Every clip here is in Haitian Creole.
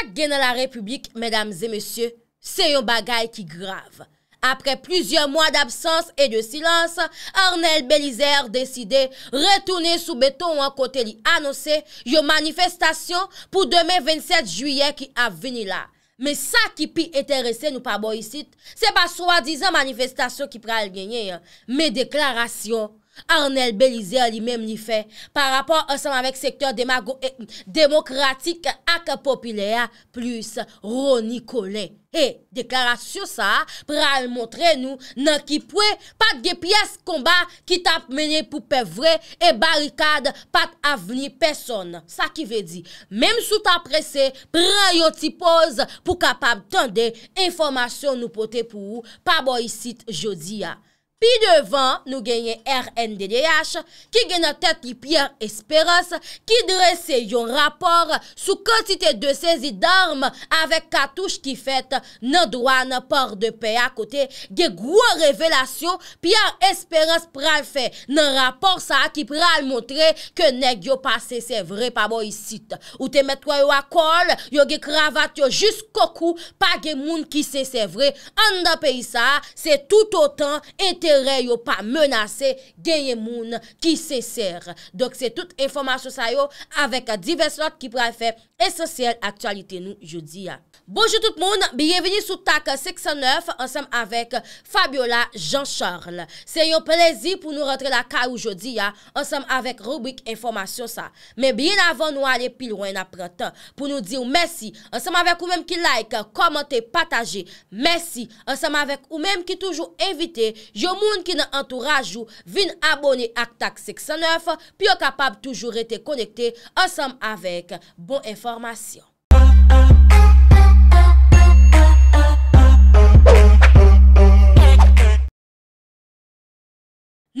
A gen nan la republik, medam zemesye, se yon bagay ki grave. Apre plizyon mwa d'absans e de silans, Ornel Belizer deside retounen sou beton wakote li anose yon manifestasyon pou deme 27 juye ki av veni la. Me sa ki pi eteresen nou pa bo yisit, se pa swa dizan manifestasyon ki pral genye, me deklarasyon. Arnel Belize a li mèm ni fè. Par rapport ansem avèk sektèr demokratik eh, ak popilya plus ro ni kolè. E, deklara sou sa pral montre nou nan ki pwè pat gepyes komba ki tap menye pou pe vre e barikade pat avni peson. Sa ki vè di. Mèm sou ta presè, pran yo ti poz pou kapab tende informasyon nou pote pou ou pa bo yisit jodi ya. Pi devan nou genye RNDDH ki gen a tet li pi an esperans, ki dresse yon rapor sou kantite de sezi d'arm avek katouj ki fet nan doan por de pe a kote, gen gwa revelasyon, pi an esperans pral fe nan rapor sa ki pral montre ke neg yo pas se se vre pa bo yisit. Ou te metwa yo akol, yo gen kravat yo jus koku, pa gen moun ki se se vre, an da pe yisa se tout o tan ete re yo pa menase genye moun ki se ser. Dok se tout informasyon sa yo avek divers lot ki pou a fe esosyel aktualite nou jodi ya. Bojou tout moun, biye vini sou Tak 609 ansam avèk Fabiola Jean Charles. Se yon prezi pou nou rentre la ka oujodi ya ansam avèk rubik informasyon sa. Men biye nanvan nou ale pilwen apretan pou nou di ou mèsi ansam avèk ou mèm ki like, komente, pataje. Mèsi ansam avèk ou mèm ki toujou evite yo moun ki nan entourajou vin abone ak Tak 609 pi yo kapab toujou rete konekte ansam avèk bon informasyon.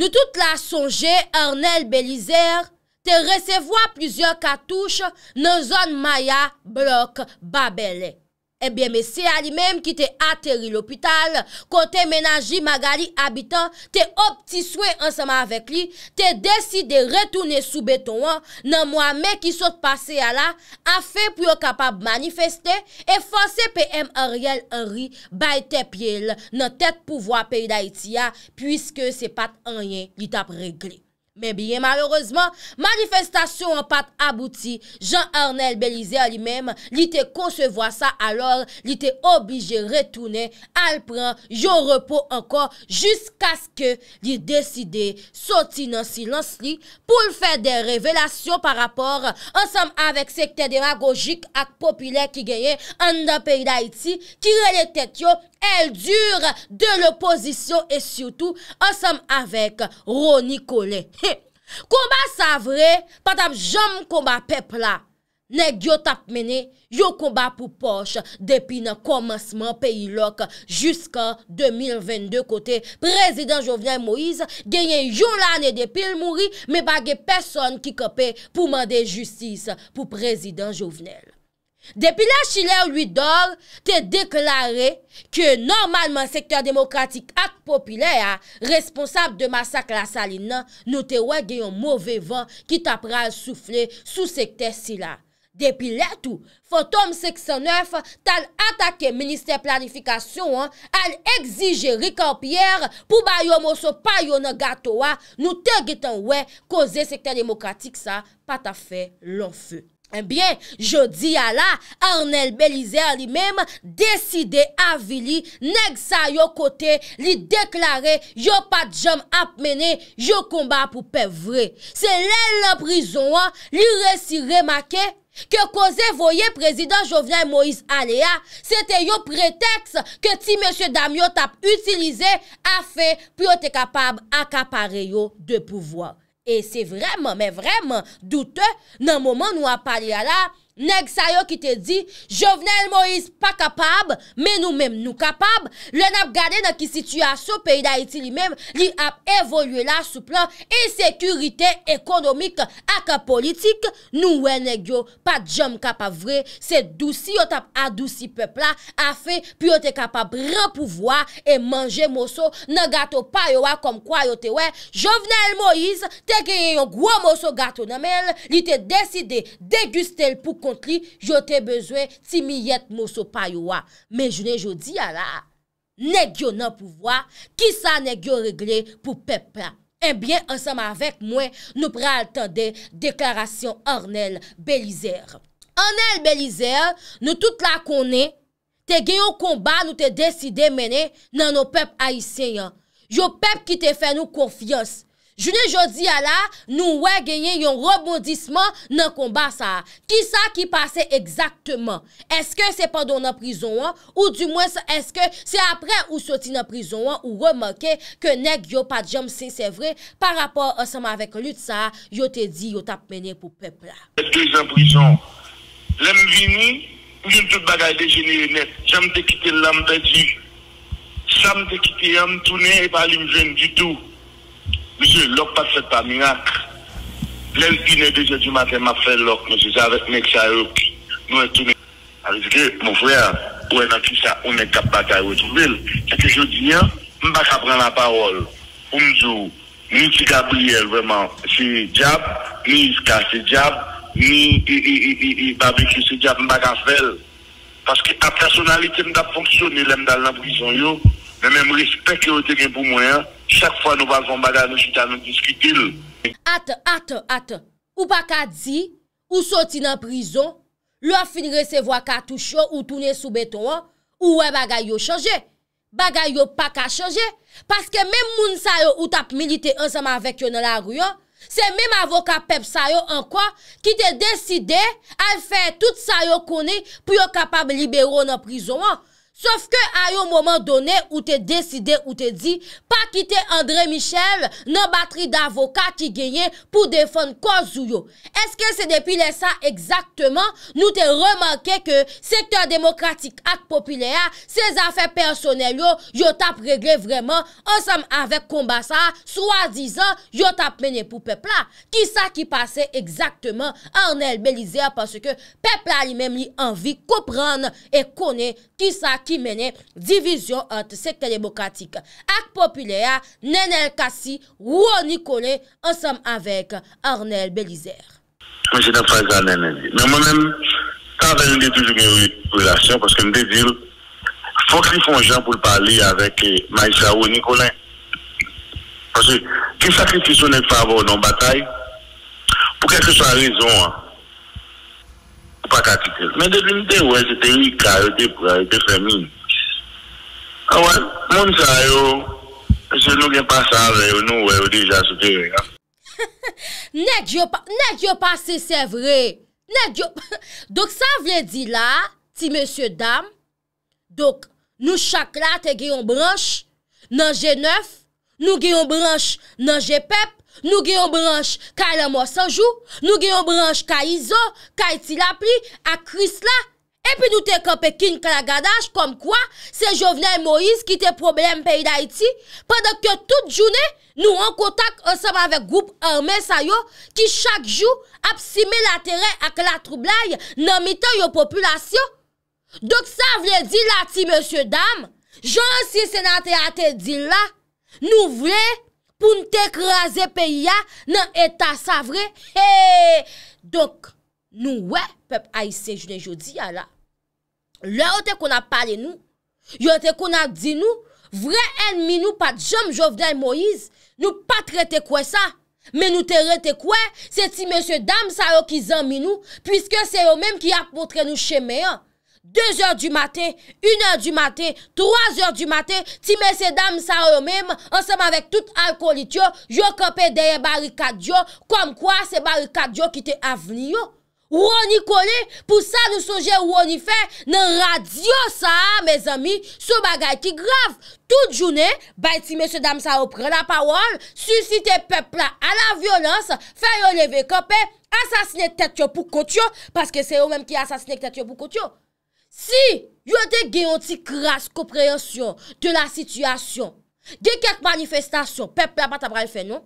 Nou tout la sonje, Arnel Belizer, te resevo a pluzyon katouche nou zon maya blok babele. Ebyen me se a li menm ki te ateri l'opital, kon te menanji magali abitan, te optiswe ansama avek li, te deside retoune soubeton an, nan mwame ki sot pase a la, afe pou yo kapab manifeste, e fonse pe em ariel anri bay te pyele nan tet pouvo apay da itiya, pwiske se pat anyen li tap regle. Men biye malorozman, manifestasyon an pat abouti, jan Arnel Belize alimem li te konsevoa sa alor, li te obige retoune alpren yon repou anko jiskas ke li deside soti nan silans li pou l fe de revelasyon par rapor ansam avek sekte demagogik ak popile ki geye an da peyi da iti ki rele tek yo el dur de l oposisyon e syoutou ansam avek Roni Kole. Kouman sa vre, patam jom kouman pepla, ne gyo tap mene, yo kouman pou poch depi nan koumansman peyi lok jiska 2022 kote. Prezident Jovenel Moïse genye yon lane depi l mouri, me bagye person ki kepe pou mande justice pou prezident Jovenel. Depi la chile ou lui dol, te deklare ke normalman sektèr demokratik ak popile a responsab de masak la salinan, nou te wè gen yon mouvè van ki tap ral souffle sou sektèr si la. Depi la tou, fantom 609 tal atake minister planifikasyon an, al exige rikampyer pou bayo mousso payo nan gato wa, nou te getan wè koze sektèr demokratik sa pata fè lon fè. Enbyen, eh jodi ya la, Arnel Belize a li mem deside avili neg sa yo kote li deklare yo pat jom ap mene yo komba pou pe vre. Se lè la prizon, li resi remake, ke koze voye prezident Jovian Moïse Alea, sete yo preteks ke ti mèche dam yo tap utilize a fe pou yo te kapab akapare yo de pouvoar. E se vreman, me vreman, doute nan moman nou apari ala, Neg sa yo ki te di, Jovenel Moïse pa kapab, men nou men nou kapab. Le nap gade nan ki situya sou peyi da iti li men, li ap evolue la sou plan e sekurite ekonomik ak politik. Nou we neg yo pa djom kapab vre, se dousi yo tap adousi pepla a fe, pi yo te kapab repouvwa e manje moso nan gato pa yo wa kom kwa yo te we. Jote bezwe ti mi yet mou so paywa Men jounen jodi ya la Negyo nan pouvoa Ki sa negyo regle pou pep la eh Enbyen ansam avek mwen Nou pre altande deklarasyon Ornel Belizer Ornel Belizer Nou tout la konen Te genyo komba nou te deside menen Nan nou pep aisyen Jou pep ki te fè nou konfios Jouni jodi ala, nou wè genyen yon rebondisman nan komba sa. Ki sa ki pase ekzaktman? Eske se pandon nan prizon an? Ou du mwen se apre ou soti nan prizon an? Ou remake ke neg yo pat jom se se vre? Par rapor osama vek lout sa, yo te di yo tap menye pou pepla. Jouni jodi ala, nou wè genyen yon rebondisman nan komba sa. Monsieur, l'op pas fait par miracle. L'aile 1 2 heures du matin, m'a fait l'homme, monsieur, c'est avec mes qui nous retournons. Parce que, mon frère, ça, on est capable de retrouver. C'est que je dis, hein, je ne vais pas prendre la parole. On me dit, ni petit Gabriel, vraiment, c'est diable, ni Iska, c'est diable, ni Barbecue, c'est diable, je ne vais pas faire. Parce que la personnalité, je fonctionner, je dans la prison, mais même respect que vous avez pour moi, hein. chak fwa nou bazon bagay nou chita nou diski til. At, at, at, ou pa ka di, ou soti nan prizon, lwa finire se vwa katouche ou toune sou beton, ou wè bagay yo chanje, bagay yo pa ka chanje, paske mem moun sa yo ou tap milite ansama vek yo nan la riyon, se mem avoka pep sa yo an kwa ki te deside al fe tout sa yo kone pou yo kapab libero nan prizon an. Sof ke a yo moman done ou te deside ou te di... Pa kite André Michel nan batri davoka ki genye pou defon kozou yo... Eske se depile sa exaktman nou te remanke ke... Sektor demokratik ak popilya, se zafè personel yo... Yo tap regle vreman ansam avek kombasa... Soa dizan yo tap mene pou pepla... Kisa ki pase exaktman an el Belizea... Paske pepla li mem li anvi kopran e kone kisa... Ki mene divizyon at sektel e bokatik. Ak popile a Nenel Kassi ou Nikole ansam avek Arnel Belizer. Mwen jenè fwa a Nenel. Mwen mwen mèm kave yon detouj gen relasyon. Pwoske mwen de dir, fwok yon fon jan pou lpali avek Maisha ou Nikole. Pwoske ki sakrifisyon et fwa avon nan batay. Pwoske ke sou a rezon an. Ou pa ka titel. Men deprimite wè, jete yi ka, wè depre, wè depremini. A wè, moun sa yo, jen nou gen pa sa wè, nou wè, wè deja sou te wè ya. Nèk yo pa, nèk yo pa se se vre. Nèk yo, dok sa vre di la, ti mèsyo dam. Dok, nou chak la te gen yon branche, nan jè neuf. Nou gen yon branche, nan jè pep. Nou gen yon branj ka Lama Sanjou, nou gen yon branj ka Izo, ka Iti Lapri, ak Krisla, epi nou te ka Pekin, ka La Gadache, kom kwa, se Jovenel Moïse ki te problem peyi da Iti, padak ke tout jounè, nou an kontak ansem avek goup armè sa yo, ki chak jou ap sime la terè ak la troublai nan mitan yo populasyon. Dok sa vre di la ti, monsye dam, joun si senate a te di la, nou vre... pou nte ekraze pe ya nan eta sa vre. Donk nou we, pep aise june jodi ya la, le ote kon a pale nou, yo ote kon a di nou, vre enmi nou pat jom jovden Moise, nou pat rete kwe sa, men nou te rete kwe, se ti mese dam sa yo ki zan mi nou, pwiske se yo menm ki apotre nou cheme ya. Dezèr di matè, unèr di matè, troazèr di matè, ti mè se dam sa yo mèm, ansèm avèk tout alkolit yo, yo kopè deyè bari kadyo, kom kwa se bari kadyo ki te avni yo. Wou an yi kolè, pou sa nou sojè wou an yi fè, nan radyo sa, mè zami, sou bagay ki grav. Tout jounè, bay ti mè se dam sa yo prè la pawol, susite pepla a la vyolans, fè yo leve kopè, asasine tet yo pou kot yo, paske se yo mèm ki asasine tet yo pou kot yo. Si yon de gen yon ti kras komprehensyon de la sityasyon, de kek manifestasyon, pep la bat ap ray fè non?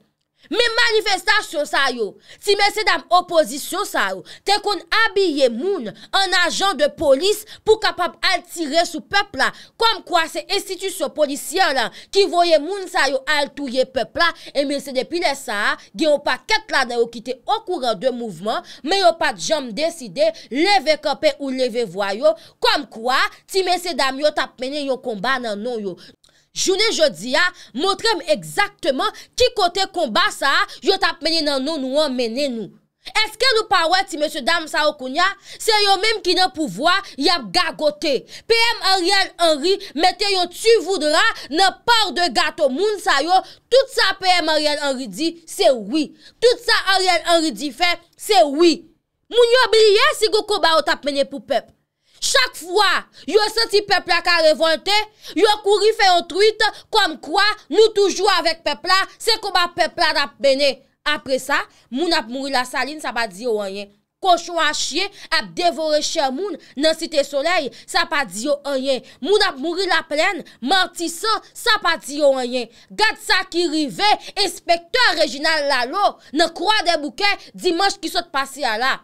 Me manifestasyon sa yo, ti mese dam oposisyon sa yo, te kon abye moun an ajan de polis pou kapap al tire sou pepla. Kom kwa se institusyon polisyon la ki voye moun sa yo al touye pepla. E mese depi lesa, gen yo pa ket la nan yo kite okouran de mouvment, men yo pa jom deside leve kope ou leve voyo. Kom kwa ti mese dam yo tap mene yo komba nan nou yo. Jounè jodi ya, ah, motrem ekzaktman ki kote komba sa yo tap menye nan nou nou an menye nou. Eske nou parwè ti mè sè dam sa okounya, sè yo mèm ki nan pouvoa yap gagote. PM Ariel Henry mette yo tu voudra nan par de gato moun sa yo, tout sa PM Ariel Henry di, sè wii. Tout sa Ariel Henry di fè, sè wii. Moun yo bliye si gokoba yo tap menye pou pep. Chak fwa, yo senti pepla ka revante, yo kouri fe yon truite kom kwa nou toujou avèk pepla, se kom ap pepla dap bene. Apre sa, moun ap mouri la saline, sa pa diyo anyen. Kochou an chie, ap devore chè moun nan site solei, sa pa diyo anyen. Moun ap mouri la plen, manti sa, sa pa diyo anyen. Gat sa ki rive, espekteur reginal lalo, nan kwa debouke, dimanche ki sot pasi ala.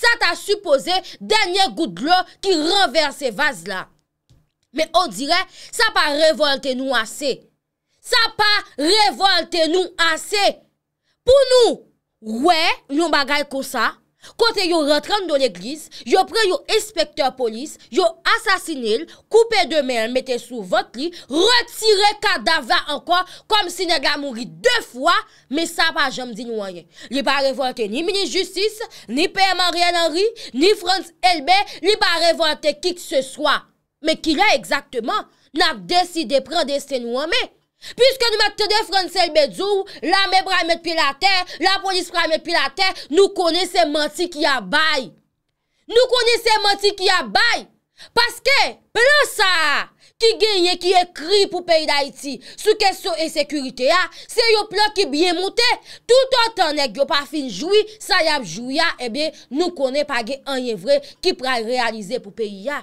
sa ta suppose denye gout lo ki renver se vaz la. Me o dire, sa pa revolte nou ase. Sa pa revolte nou ase. Po nou, wè, nou bagay ko sa, Kote yo rentran do leglis, yo pre yo espekter polis, yo asasinil, koupe de men mette sou vot li, retire kada va anko kom sinega mouri de fwa, me sa pa jom di nou wanyen. Li pa revwante ni mini-justis, ni P.M.A.R.L.H., ni Frans Elbe, li pa revwante kit se swa. Me ki la ekzaktman, nan deside prende se nou wanyen. Piske nou mat tede fran sel bedzou La me bra met pi la ter La polis bra met pi la ter Nou kone se manti ki ya bay Nou kone se manti ki ya bay Paske, plo sa Ki genye ki ekri pou peyi da iti Sou kesyo e sekurite ya Se yo plo ki ah, eh bien moute Tout an tanek yo pa finjoui Sa yapjoui ya, ebe Nou kone pa genye enyevre Ki pra realize pou peyi ya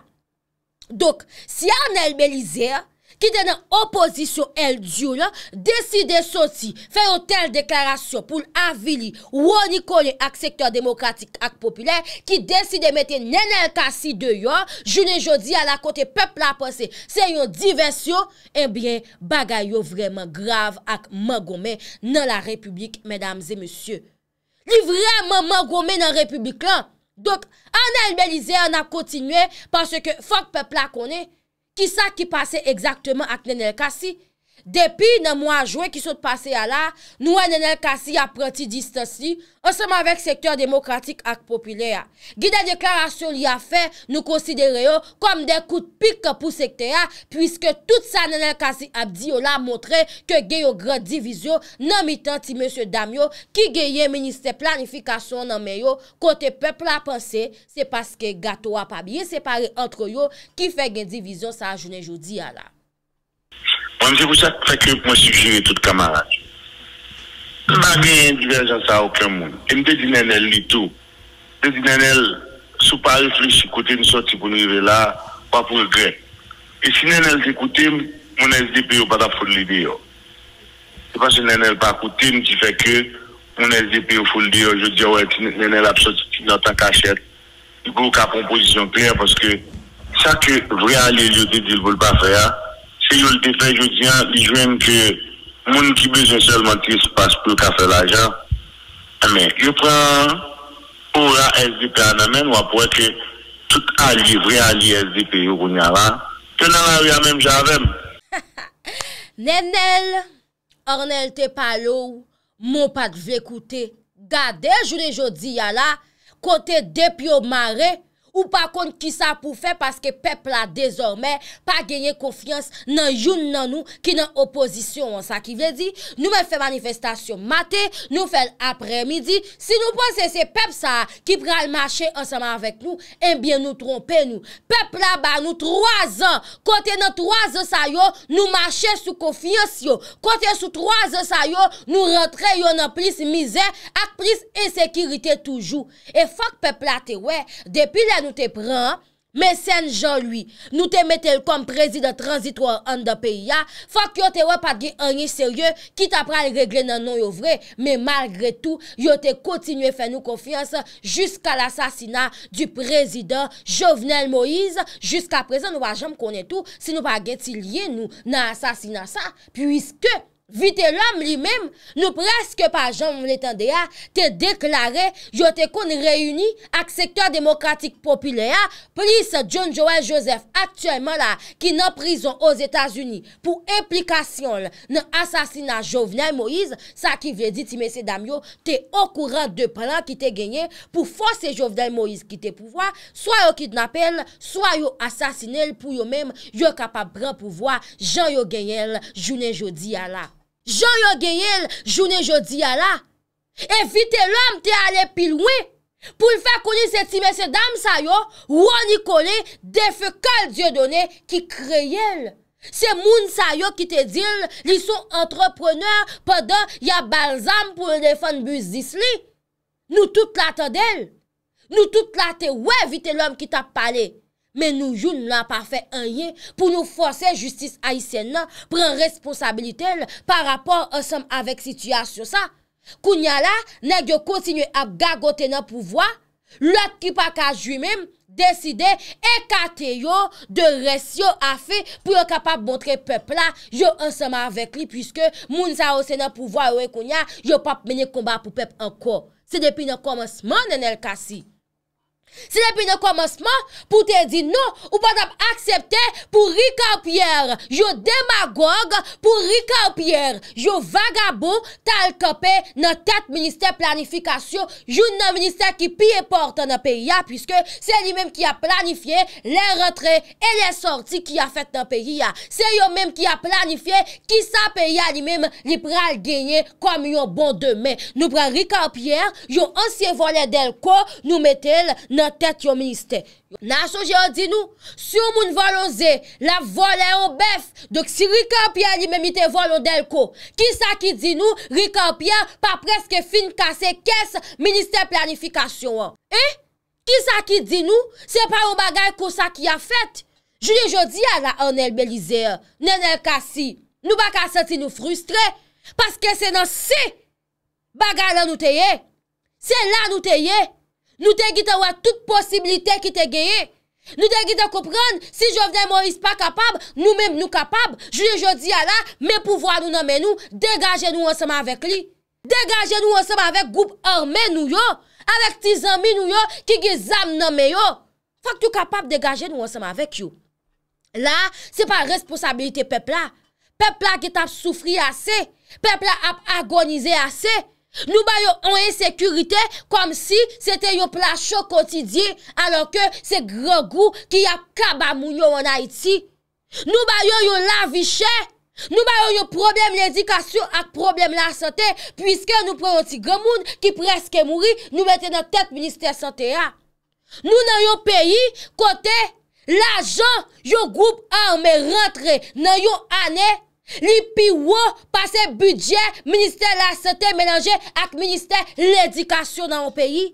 Dok, si anel belize ya ki dene oposisyon el diyo la, deside soti, fè yo tel deklarasyon pou l'avili, wouni konye ak sektor demokratik ak popyler, ki deside mette nenel kasi deyo, jounen jodi a la kote pepla apose, se yon diversyon, e bie bagay yo vreman grav ak man gome nan la republik, medamze, monsye. Li vreman man gome nan republik lan. Dok, anel belize, an a kontinue, parce ke fok pepla konye, Kisa ki pase egzaktman aknen el kasi, Depi nan mwa jwen ki sot pase ya la, nou an enel kasi ap prati distansi, an seman vek sektor demokratik ak popile ya. Gida deklarasyon li a fe, nou konsidere yo kom dek kout pik pou sekte ya, pwiske tout sa an enel kasi ap di yo la montre ke ge yo gran divizyon nan mitan ti monsie dam yo, ki ge ye minister planifikasyon nan me yo, kote peple la pense, se paske gato ap abye separe antre yo ki fe gen divizyon sa jounen jodi ya la. Mwen jè pou chak fè ke mwen sujini tout kamaraj Mwen pa mi yon diverjan sa okan moun e Mwen de di nenel ni tou De di nenel sou pa reflej si kouten Soti pou nou yve la Wap pou yve gre E si nenel di kouten Mwen SDPO pata foul lide yo Se pas se nenel pa kouten Ti fè ke mwen SDPO foul lide yo Je di yo wè ti nenel ap soti Ti notan kachet Ti bou kapon pozisyon priyè Porske chak vre alè yote Dil bou l pa fè ya Se yon te fè jodi an, di jwen ke moun ki bezon selman ki se pas pou ka fè la jan. Ame, yo pran ou la SDP an amen wap wè ke tout a livre a li SDP yon goun ya la. Tè nan a riyan menm javèm. Nenel, ornel te palou, moun pat vle koute. Gade joun e jodi ya la, kote dep yo mare. Ou pa kon ki sa pou fe, paske pep la dezorme, pa genye kofiyans nan joun nan nou, ki nan oposisyon an sa ki vle di. Nou men fe manifestasyon mate, nou fel apre midi. Si nou pon se se pep sa, ki pral mache ansaman avèk nou, enbyen eh nou trompe nou. Pep la ba nou troazan, kote nan troazan sa yo, nou mache sou kofiyans yo. Kote sou troazan sa yo, nou rentre yo nan plis mize, ak plis esekirite toujou. E fok pep la te we, depi lè nou, nou te pren, mesen jan lui, nou te metel kom prezident transitor an da peyi ya, fak yo te wap agi an yi serye, kit apra al regle nan nou yo vre, men malgre tou, yo te kontinye fè nou konfians, jiska l'assasina du prezident Jovenel Moïse, jiska prezen nou wajam konen tou, sinou baget si liye nou nan asasina sa, pwiske, Vite l'om li mem, nou preske pa Jean Mouletandéa, te deklare yo te kon reyuni ak sektor demokratik popilya, plis John Joël Joseph aktuèman la ki nan prison os Etats-Unis pou implikasyon nan asasina Jovenel Moïse, sa ki vye di ti mese dam yo, te okouran de plan ki te genye pou fose Jovenel Moïse ki te pouvoi, swa yo kidnapel, swa yo asasinel pou yo mem yo kapap bran pouvoi, Jean yo genye jounen jodi ya la. Jou yo gey el jounen jodi ya la, evite lom te ale pil wè, pou l fè koni se ti mese dam sayo, wè ni koni defekal diyo donè ki krey el. Se moun sayo ki te dil, li sou antropreneur padan ya balzam pou le fon buz disli, nou tout la te del, nou tout la te wè evite lom ki ta pale. Men nou joun nou la pa fe enye pou nou fwose justice a isen nan, pren responsabilite l par rapport ansem avek sityasyon sa. Kounya la, nek yo kontinye ap gagote nan pouvoi, lot ki pa ka jwi mem deside ekate yo de resyo a fe pou yo kapap botre pep la, yo ansem avek li pwiske moun sa ose nan pouvoi yo e kounya, yo pap mene komba pou pep anko. Se depi nan komanseman nen el kasi. Se le pi nou kwa monsman, pou te di nou, ou pa dap aksepte pou Rika ou Pierre. Jou demagogue pou Rika ou Pierre. Jou vagabo tal kope nan tat minister planifikasyon. Jou nan minister ki pi e porte nan periya. Piske se li menm ki a planifiye le retre e le sorti ki a fet nan periya. Se yo menm ki a planifiye ki sa periya li menm li pral genye kom yon bon demen. Nou pre Rika ou Pierre, jou ansye volen del ko nou metel... nan tèt yon minister. Nan souje yon di nou, sou moun volonze, la volen yon bef, dok si rikapyen li menmite volon del ko, kisa ki di nou, rikapyen pa preske fin kase kes minister planifikasyon an. Eh, kisa ki di nou, se pa yon bagay kosa ki a fèt. Juli jodi ya la anel belize, nenel kasi, nou baka senti nou frustre, paske se nan si, bagay la nou teye, se la nou teye, Nou te gite wè tout posibilite ki te geye. Nou te gite koupren, si jo vne Moris pa kapab, nou menm nou kapab. Jou je di ala, me pou vwa nou nanmen nou, degaje nou anseman avèk li. Degaje nou anseman avèk goup ormen nou yo. Alek ti zami nou yo ki ge zam nanmen yo. Fak tou kapab degaje nou anseman avèk yo. La, se pa responsabilite pepla. Pepla get ap soufri ase. Pepla ap agonize ase. Nou ba yo anye sekurite kom si sete yo plasho kotidye alo ke se gre gou ki ya kaba moun yo anay ti. Nou ba yo yo laviche, nou ba yo yo problem ledikasyon ak problem la sante, pwiske nou preyo ti gemoun ki preske mouri nou bete nan tet minister sante ya. Nou nan yo peyi kote la jan yo goup anme rentre nan yo ane sante. Li pi wou pase budget, minister la sote menanje ak minister l'edikasyon nan ou peyi?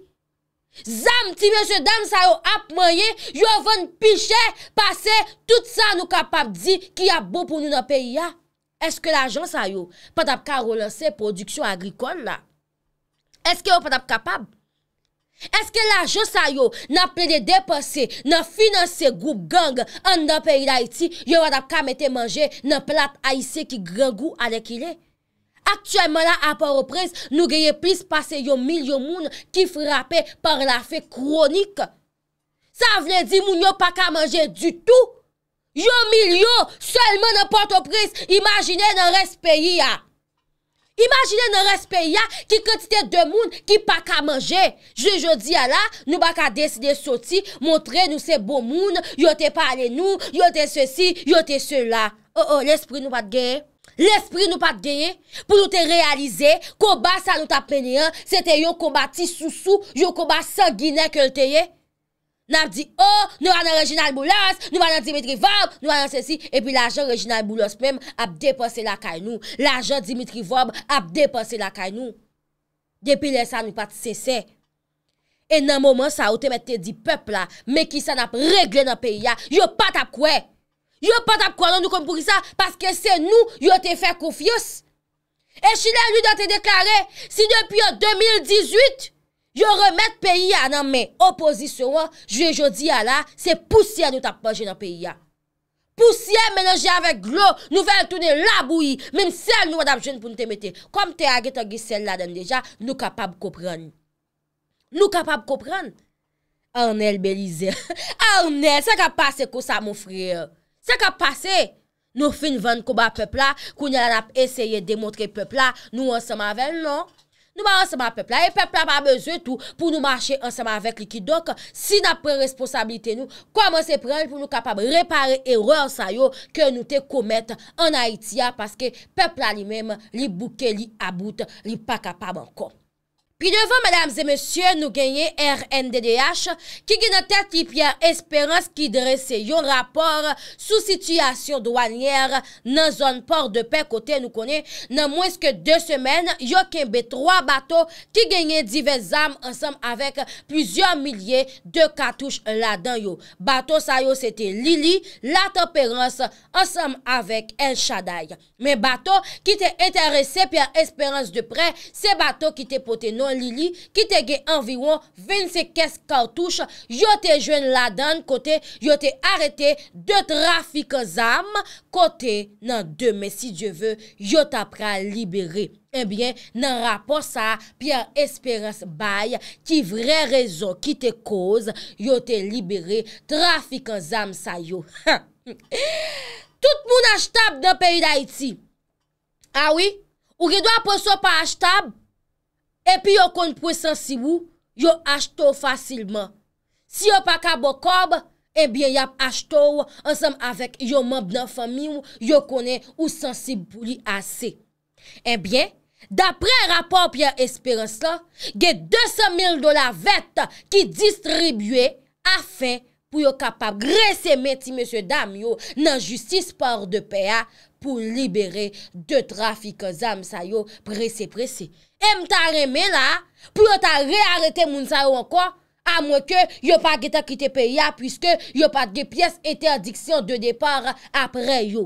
Zam ti mese dam sa yo ap maye, yo ven piche, pase, tout sa nou kapab di ki ya bo pou nou nan peyi ya? Eske la jan sa yo patap karolase produksyon agrikon la? Eske yo patap kapab? Eske la josa yo nan ple de depase nan finanse goup gang an nan peyi la iti yo wadap kamete manje nan plat aise ki gregou anekile? Aktuèman la apor opres nou geye plis pase yo milyon moun ki frape par la fe kronik? Sa vle di moun yo pa kamenje du tout? Yo milyon, selmen apor opres, imajine nan res peyi ya? Imajine nan respen ya ki kantite de moun ki pa ka manje. Je je di ya la, nou baka deside soti, montre nou se bon moun, yote pale nou, yote se si, yote se la. Oh oh, l'esprit nou pat geye. L'esprit nou pat geye. Pou nou te realize, koba sa nou tapene yan, se te yon kombati sou sou, yon komba sa gine ke lteye. Nap di, oh, nou anan Reginald Moulas, nou anan Dimitri Vaub, nou anan se si, epi l'ajan Reginald Moulas mèm ap depose la kay nou. L'ajan Dimitri Vaub ap depose la kay nou. Depi lè sa, nou pati sese. E nan mouman sa, ou te mette di pep la, me ki sa nap regle nan periya, yo pat ap kwe. Yo pat ap kwa nan nou kompou ki sa, paske se nou yo te fè koufios. E chile, lù dan te deklare, si depi yo 2018, Yo remet peyi anan men, opozisyon, jwe jodi anan, se poussye nou tap pa jen an peyi an. Poussye menajye avek glo, nou vel tounen laboui, min sel nou wad ap jen pou nou temete. Kom te agi tagi sel la den deja, nou kapab kopran. Nou kapab kopran? Arnel Belize, Arnel, se kap pase kousa mou frye? Se kap pase? Nou fin van kouba pepla, kounyal an ap esye demotre pepla, nou an seman ven non? Nou man anseman pepl la, e pepl la pa beze tout pou nou manche anseman vek likidok, si na pre responsabilite nou, koman se prel pou nou kapab repare eror sayo ke nou te komet an Haitia, paske pepl la li menm li bouke li about li pa kapab ankom. ki devon, madame zemesye, nou genye RNDDH, ki genye tatip ya esperans ki dresye yon rapor sou situasyon douanier nan zon port de pekote nou konye, nan mwes ke 2 semen, yo kenbe 3 bato ki genye divè zan ansam avèk pwizyon milye de katouche la dan yo. Bato sa yo, sete Lili, la tapérans ansam avèk El Shaday. Men bato ki te enterese pi a esperans de pre, se bato ki te pote non li li, ki te gen anviwon 25 kaotouche, yo te jwen la dan, kote yo te arete de trafik an zam kote nan demen si die ve, yo ta pra libere, enbyen eh nan rapor sa, pier esperance bay ki vre rezon ki te koz, yo te libere trafik an zam sa yo tout moun ashtab nan peyi da iti awi, ah ou ki do apos pa ashtab epi yo kon pou sensibou, yo ashtou fasilman. Si yo pa ka bokob, epi yo ap ashtou ansam avek yo mab nan fami ou, yo konen ou sensibou li ase. Epi, dapre rapop ya esperans la, ge 200.000 dola vet ki distribue, afen pou yo kapab grese meti mese dam yo nan justice port de PA pou libere de trafik zamsay yo prese prese. M ta reme la pou yo ta rearete moun sa yo anko a mwen ke yo pa ge ta kite pe ya pwiske yo pa ge piyes ete adiksyon de depar apre yo.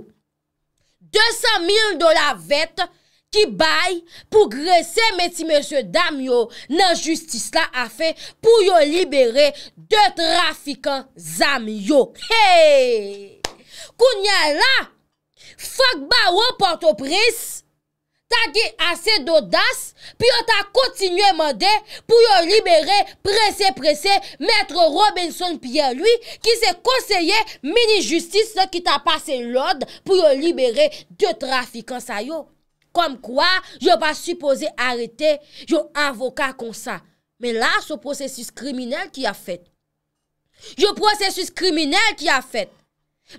200.000 dola vet ki bay pou gresse meti mèche dam yo nan justis la a fe pou yo libere de trafikan zam yo. Hey! Kounye la! Fak ba yo portoprisse! Ta ge ase do das, pi yo ta kontinue mande pou yo libere prese prese mètre Robinson Pierre lui ki se konseye mini-justice le ki ta pase lode pou yo libere de trafikan sa yo. Kom kwa, yo pa suppose arete yo avoka kon sa. Men la, sou prosesus kriminel ki a fet. Yo prosesus kriminel ki a fet.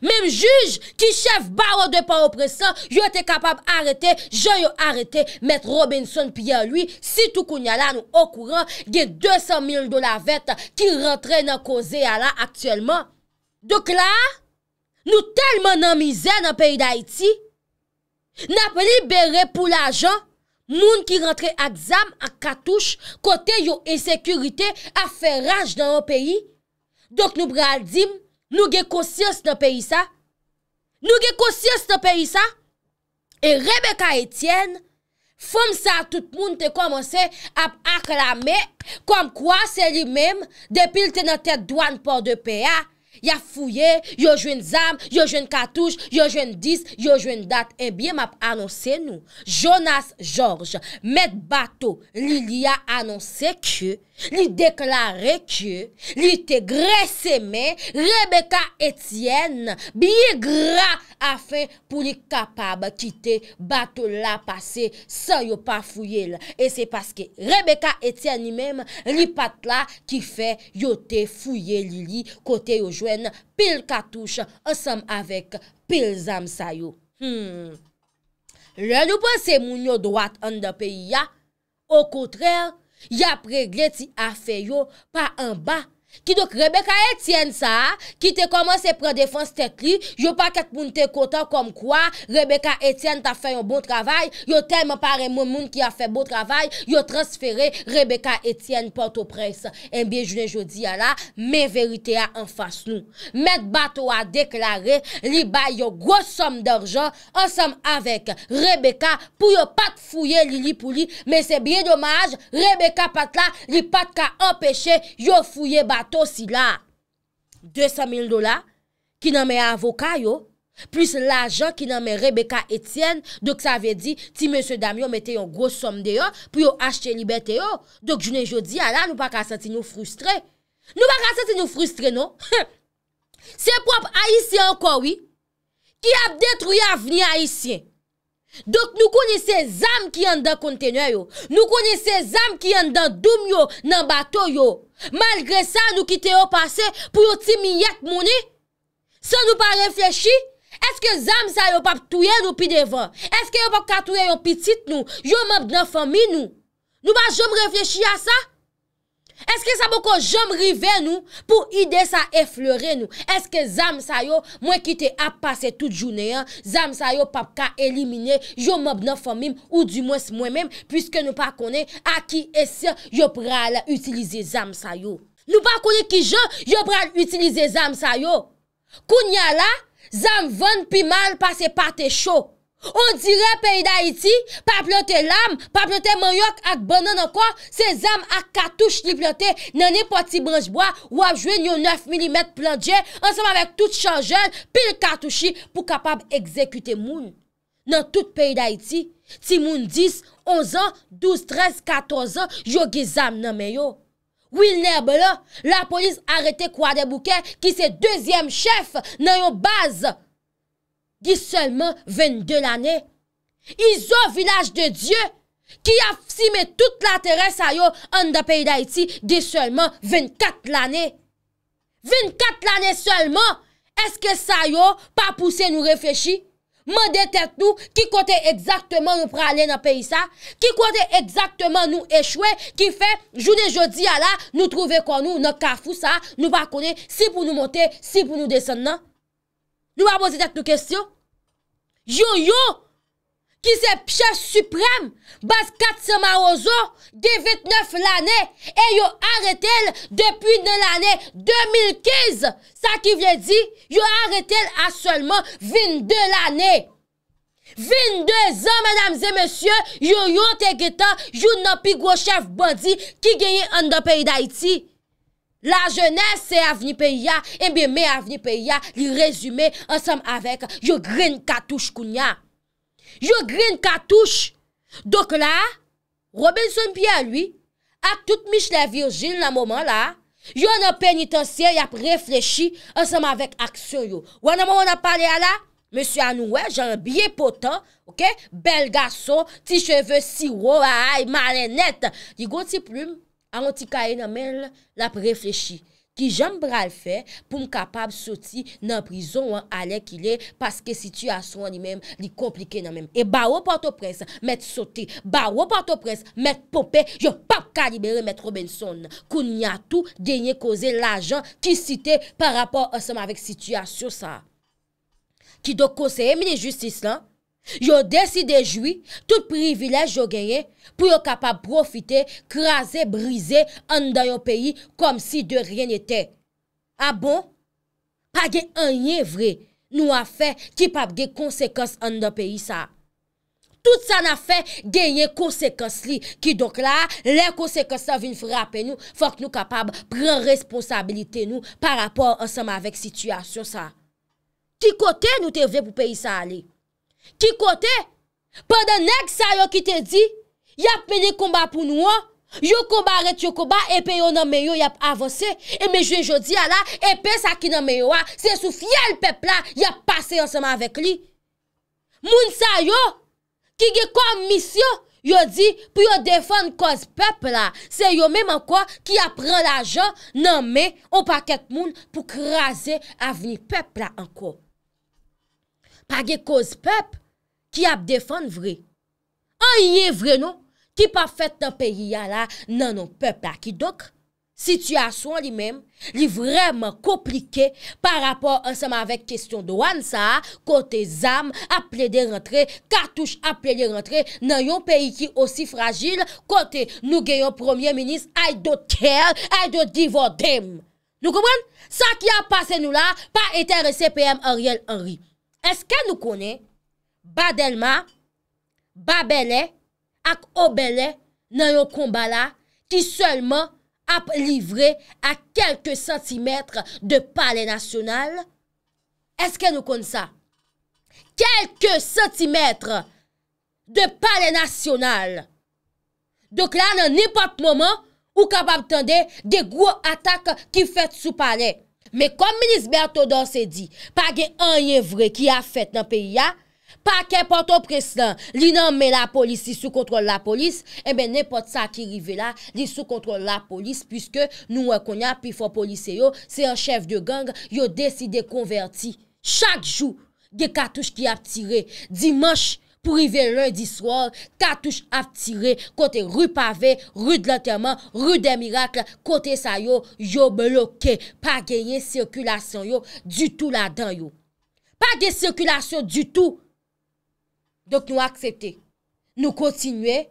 Mem juj ki chef baro de pa opresan Yo te kapab arete Je yo arete met Robinson pi ya lui Si tou koun ya la nou okouran Gen 200 mil dola vet Ki rentre nan koze ya la aktuelman Dok la Nou telman nan mizè nan peyi d'Haïti Nap libere pou la jan Moun ki rentre a exam A katouche Kote yo esekurite A fe raj nan an peyi Dok nou braldim Nou ge kosyos nou peyi sa? Nou ge kosyos nou peyi sa? E Rebecca Etienne, fom sa tout moun te komanse ap aklamè, kom kwa se li mem depil te nou te dwan por de peya, ya fouye, yo jwen zam, yo jwen katouj, yo jwen dis, yo jwen dat, e eh bie map anonse nou, Jonas George, Met Bato, Lilia anonse kyo, Li deklare ki li te gre seme Rebeka Etienne biye gra afe pou li kapab ki te bat la pase sa yo pa fuyel. E se paske Rebeka Etienne li mem li pat la ki fe yo te fuyel li li kote yo jwen pil katouche asam avek pil zamsayou. Hmm. La nou pan se moun yo doat an da pe ya, o koutrèr, Yap regle ti a feyo pa an ba, Ki dok Rebecca Etienne sa, ki te koman se pre defans te kri, yo pa ket moun te kontan kom kwa Rebecca Etienne ta fè yon bon travay, yo tem apare moun moun ki a fè bon travay, yo transfere Rebecca Etienne porto pres. Eh en biye jounen jodi ya la, men verite ya anfas nou. Met Bato a deklare li bay yo gwo som d'orjan ansam avek Rebecca pou yo pat fouye li li pou li, men se biye domaj, Rebecca pat la, li pat ka empèche yo fouye bat. Tosi la, 200 000 dola Ki nan men avoka yo Plus la jan ki nan men Rebecca Etienne Dok sa ve di Ti mese dam yo mette yon gos som de yo Puyo ashte libet yo Dok june jodi ya la nou pa ka senti nou frustre Nou pa ka senti nou frustre nou Se prop Aisyen kwa wi Ki ap detrou ya veni Aisyen Dok nou konye se zam ki yon dan kontenyo yo Nou konye se zam ki yon dan dum yo nan bato yo Malgre sa nou kite yo pase pou yo ti mi yet mouni San nou pa reflechi Eske zam sa yo pa ptouye nou pi devan Eske yo pa katouye yo pi tit nou Yo map nan fami nou Nou pa jom reflechi a sa Eske sa bo kon jom rive nou pou ide sa eflere nou? Eske zanm sa yo mwen kite ap pase tout jounen yan? Zanm sa yo pap ka elimine yo mob nan fomim ou di mwen se mwen men pwiske nou pa kone a ki esye yo pral utilize zanm sa yo? Nou pa kone ki jen yo pral utilize zanm sa yo? Kounya la zanm ven pi mal pase pate chou? On dirè peyi da iti, pa plante lam, pa plante manyok ak banan an kwa, se zam ak katouche li plante nan ne poti branjboa wapjwen yon 9 mm planje ansanm avèk tout chanjen pil katouche pou kapab ekzekute moun. Nan tout peyi da iti, ti moun 10, 11 an, 12, 13, 14 an, yo gizam nan menyo. Wilner be la, la polis arete kwa de bouke ki se deuxième chef nan yon bazan. Di selman 22 lanè. I zo vilaj de Diyo, ki afsime tout la terè sa yo an da peyi da iti, di selman 24 lanè. 24 lanè selman! Eske sa yo pa pousse nou reflechi? Ma detet nou, ki kote exactman nou prale nan peyi sa? Ki kote exactman nou echwe? Ki fe, jounè jodi ala, nou trove kon nou, nou kafou sa, nou pa kone, si pou nou mote, si pou nou desen nan? Nou wap wazit at nou kestyon, yo yo ki se pchef suprem, bas 400 marozon, 289 lane, e yo aretel depi nan lane 2015, sa ki vle di, yo aretel a solman 22 lane. 22 an, menamze, monsye, yo yo te getan, yo nou pi gwo chef body ki genye an dan peyi da iti. La jenese se avni pe ya, mbe me avni pe ya, li rezume ansam avek yo green katouche kounya. Yo green katouche. Dok la, Robinson pi a lui, ak tout Michelin Virgin la mouman la, yo nan penitentia yap reflechi ansam avek aksyon yo. Wana mou nan pale a la? Monsi Anouè, jan biye potan, bel gaso, ti cheve si wou, malen net, di go ti ploum. A an ti kaye nan men la pe reflechi ki janm bral fe pou m kapab soti nan prizon an alek ilè paske situasyon li men li komplike nan men. E ba wopan to pres met soti, ba wopan to pres met popè, yo pap kalibere met Robinson kou nyatou genye koze l'ajan ki site par rapor an seman vek situasyon sa. Ki do koze emine justice lan... Yo desi de jwi, tout privilèj yo genye pou yo kapap profite, krasè, brise, an dan yo peyi kom si de rien etè. A bon, pa gen enye vre, nou a fè ki pap gen konsekons an dan peyi sa. Tout sa na fè genye konsekons li ki dok la, le konsekons sa vin frape nou, fòk nou kapap pren responsabilite nou par rapport ansama vek situasyon sa. Ti kote nou te vre pou peyi sa li? Ki kote, pa de neg sa yo ki te di, yap meni koumba pou nou an, yo koumba ret yo koumba, epe yo nanme yo yap avose, e me je je di ala, epe sa ki nanme yo an, se sou fiel pepla, yap pase yon seman avek li. Moun sa yo, ki ge koum misyo, yo di pou yo defan kouz pepla, se yo mem anko ki apren la jan nanme ou paket moun pou krasi avini pepla anko. pa ge koz pep ki ap defan vre. An yi vre nou ki pa fèt nan peyi ya la nan nou pep la ki dok. Sityasyon li men, li vreman komplike pa rapor anseman vek kestyon do an sa, kote zam aple de rentre, katouche aple de rentre nan yon peyi ki osi fragil, kote nou genyon premier minis ay do ter, ay do divodem. Nou komwen? Sa ki ap pase nou la pa etere CPM Ariel Henry. Eske nou konen badelma, babele ak obele nan yon kombala ki selman ap livre a kelke sentimetre de pale nasyonal? Eske nou konen sa? Kelke sentimetre de pale nasyonal. Dok la nan nipot momen ou kap ap tende de gwo atak ki fet sou pale. Mè kom Minist Berthodon se di, pa gen anye vre ki a fèt nan peyi ya, pa ke porto preslan, li nan mè la polis, li sou kontrol la polis, e mè ne pot sa ki rive la, li sou kontrol la polis, pwiske nou wè konya, pi fò polise yo, se an chèv de gang, yo deside konverti. Chak jou, gen katouche ki ap tire, dimanche, Prive lundi swan, katouche ap tire, kote rupave, rude lanterman, rude mirak, kote sa yo, yo bloke, pa genye sirkulasyon yo, du tout la dan yo. Pa genye sirkulasyon du tout. Dok nou aksepte, nou kontinue,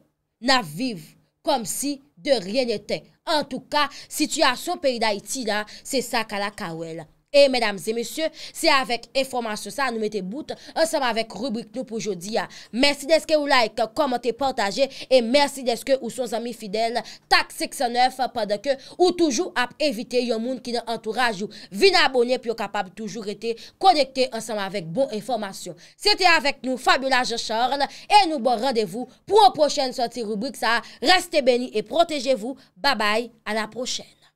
na vive, kom si de rien eten. En tou ka, sityasyon peyi da iti la, se sa ka la kawe la. Et mesdames et messieurs, si avèk informasyon sa nou mette bout, anseman avèk rubrik nou pou jodi ya. Mersi deske ou like, komente, partaje, et mersi deske ou sou zami fidel, tak 69, padeke ou toujou ap evite yon moun ki nan entourage ou vin abonye, pi yo kapab toujou rete, konekte anseman avèk bon informasyon. Siti avèk nou, Fabiola Jechorn, et nou bon radevou pou anprochen soti rubrik sa. Resté beni et protejevou. Babay, anaprochen.